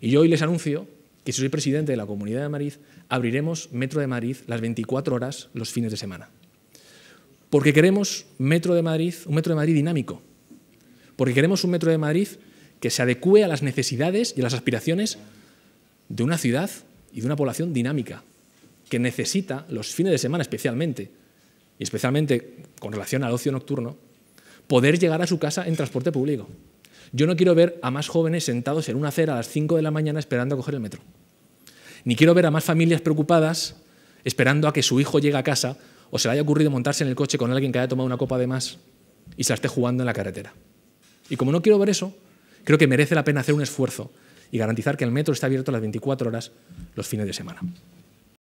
Y yo hoy les anuncio que si soy presidente de la Comunidad de Madrid, abriremos Metro de Madrid las 24 horas los fines de semana. Porque queremos metro de Madrid, un Metro de Madrid dinámico. Porque queremos un Metro de Madrid que se adecue a las necesidades y a las aspiraciones de una ciudad y de una población dinámica, que necesita los fines de semana especialmente, y especialmente con relación al ocio nocturno, poder llegar a su casa en transporte público. Yo no quiero ver a más jóvenes sentados en una acera a las 5 de la mañana esperando a coger el metro. Ni quiero ver a más familias preocupadas esperando a que su hijo llegue a casa o se le haya ocurrido montarse en el coche con alguien que haya tomado una copa de más y se la esté jugando en la carretera. Y como no quiero ver eso, creo que merece la pena hacer un esfuerzo y garantizar que el metro esté abierto las 24 horas los fines de semana.